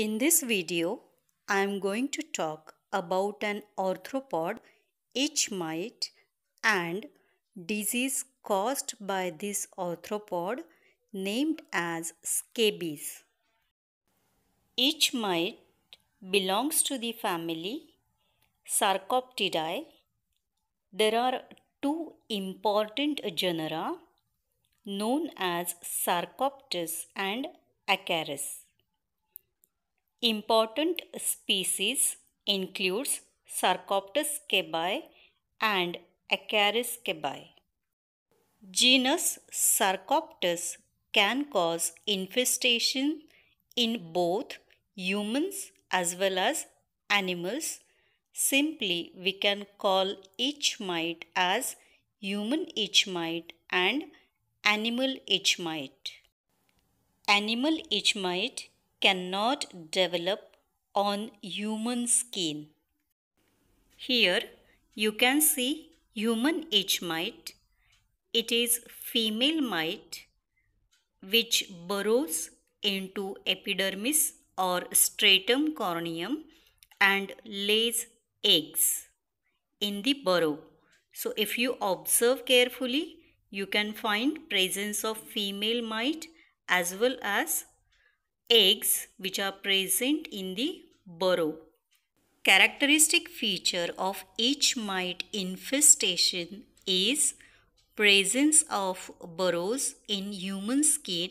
In this video, I am going to talk about an arthropod, itch mite and disease caused by this arthropod named as scabies. Itch mite belongs to the family Sarcoptidae. There are two important genera known as Sarcoptes and Acarus. Important species includes Sarcoptes cabai and Acaris cabai. Genus Sarcoptes can cause infestation in both humans as well as animals. Simply, we can call each mite as human each mite and animal each mite. Animal each mite cannot develop on human skin. Here you can see human H mite. It is female mite which burrows into epidermis or stratum corneum and lays eggs in the burrow. So if you observe carefully, you can find presence of female mite as well as eggs which are present in the burrow. Characteristic feature of each mite infestation is presence of burrows in human skin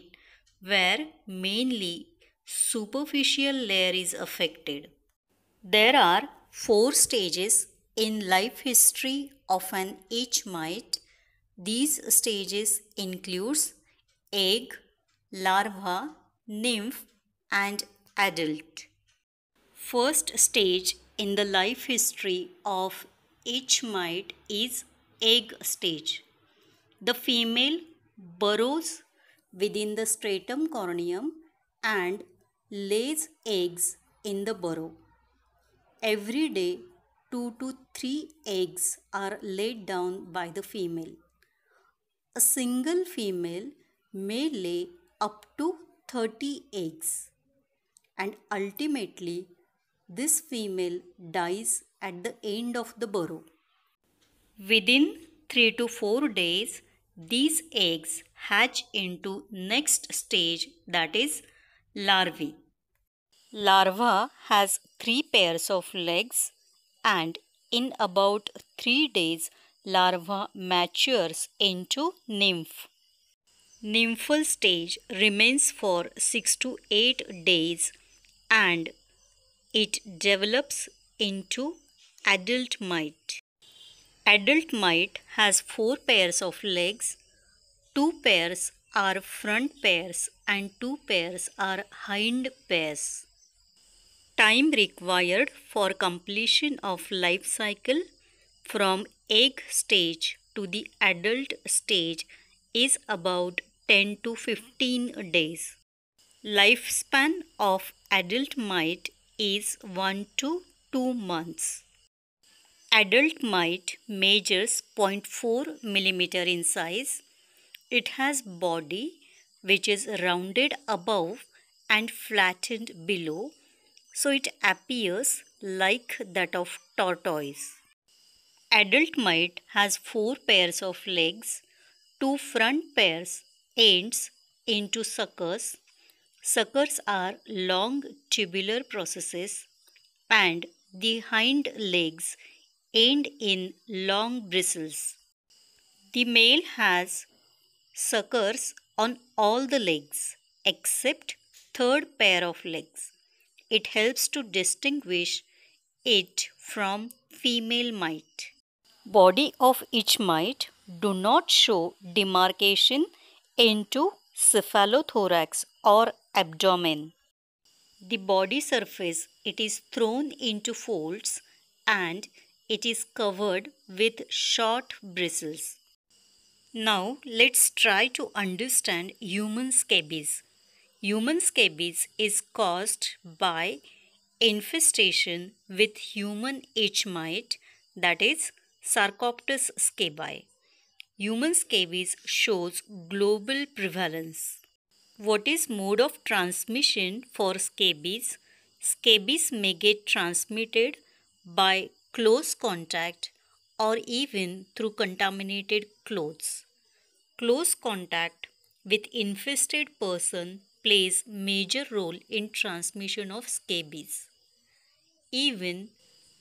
where mainly superficial layer is affected. There are four stages in life history of an each mite. These stages includes egg, larva, nymph and adult. First stage in the life history of each mite is egg stage. The female burrows within the stratum corneum and lays eggs in the burrow. Every day, 2 to 3 eggs are laid down by the female. A single female may lay up to 30 eggs and ultimately this female dies at the end of the burrow. Within 3 to 4 days these eggs hatch into next stage that is larvae. Larva has 3 pairs of legs and in about 3 days larva matures into nymph nymphal stage remains for 6 to 8 days and it develops into adult mite. Adult mite has 4 pairs of legs, 2 pairs are front pairs and 2 pairs are hind pairs. Time required for completion of life cycle from egg stage to the adult stage is about 10 to 15 days. Lifespan of adult mite is 1 to 2 months. Adult mite measures 0.4 mm in size. It has body which is rounded above and flattened below so it appears like that of tortoise. Adult mite has 4 pairs of legs, 2 front pairs ends into suckers. Suckers are long tubular processes and the hind legs end in long bristles. The male has suckers on all the legs except third pair of legs. It helps to distinguish it from female mite. Body of each mite do not show demarcation into cephalothorax or abdomen. The body surface it is thrown into folds and it is covered with short bristles. Now let's try to understand human scabies. Human scabies is caused by infestation with human H mite that is Sarcoptes scabi. Human scabies shows global prevalence. What is mode of transmission for scabies? Scabies may get transmitted by close contact or even through contaminated clothes. Close contact with infested person plays major role in transmission of scabies. Even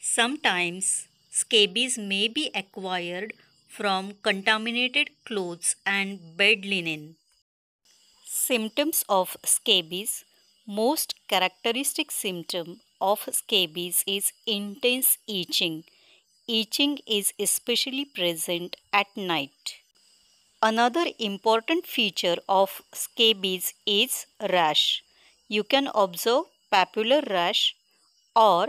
sometimes scabies may be acquired from contaminated clothes and bed linen. Symptoms of scabies Most characteristic symptom of scabies is intense itching. Itching is especially present at night. Another important feature of scabies is rash. You can observe papular rash or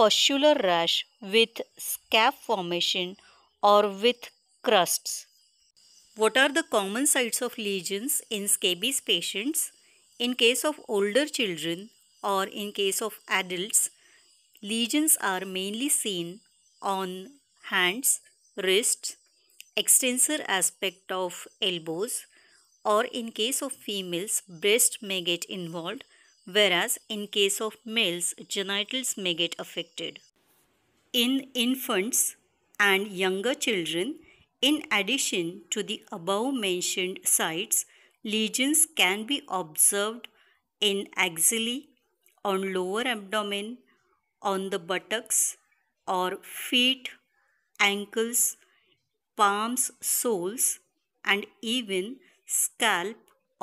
pustular rash with scab formation or with crusts. What are the common sites of lesions in scabies patients? In case of older children or in case of adults, lesions are mainly seen on hands, wrists, extensor aspect of elbows or in case of females, breast may get involved whereas in case of males, genitals may get affected. In infants, and younger children, in addition to the above mentioned sites, lesions can be observed in axillae, on lower abdomen, on the buttocks or feet, ankles, palms, soles, and even scalp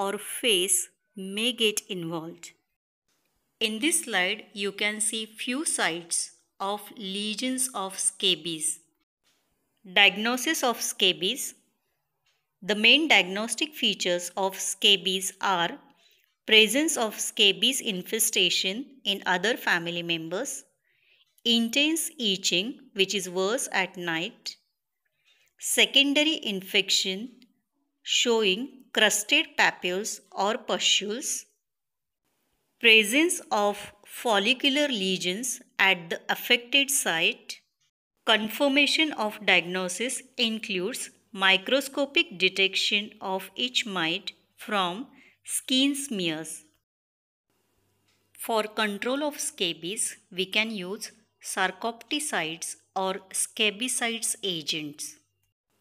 or face may get involved. In this slide, you can see few sites of lesions of scabies. Diagnosis of scabies. The main diagnostic features of scabies are presence of scabies infestation in other family members, intense itching which is worse at night, secondary infection showing crusted papules or pustules, presence of follicular lesions at the affected site, Confirmation of diagnosis includes microscopic detection of each mite from skin smears. For control of scabies, we can use sarcopticides or scabicides agents.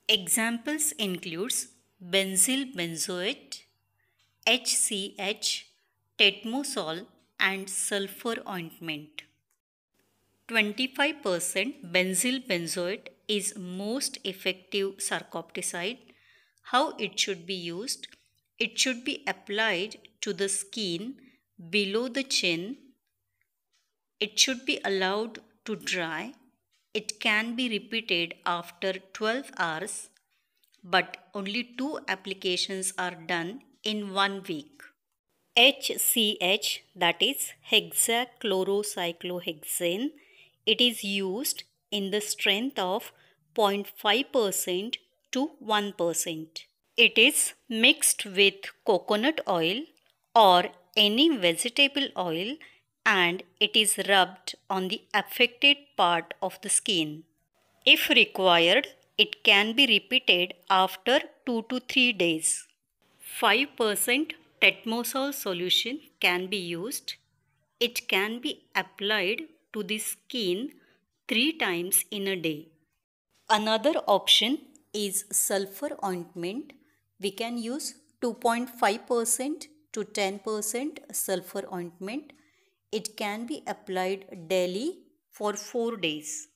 Examples includes benzyl benzoate, HCH, tetmosol and sulfur ointment. 25% benzyl benzoate is most effective sarcopticide. How it should be used? It should be applied to the skin below the chin. It should be allowed to dry. It can be repeated after 12 hours, but only two applications are done in one week. HCH that is hexachlorocyclohexane it is used in the strength of 0.5% to 1%. It is mixed with coconut oil or any vegetable oil and it is rubbed on the affected part of the skin. If required, it can be repeated after 2 to 3 days. 5% tetmosol solution can be used. It can be applied to the skin three times in a day. Another option is sulfur ointment. We can use 2.5% to 10% sulfur ointment. It can be applied daily for 4 days.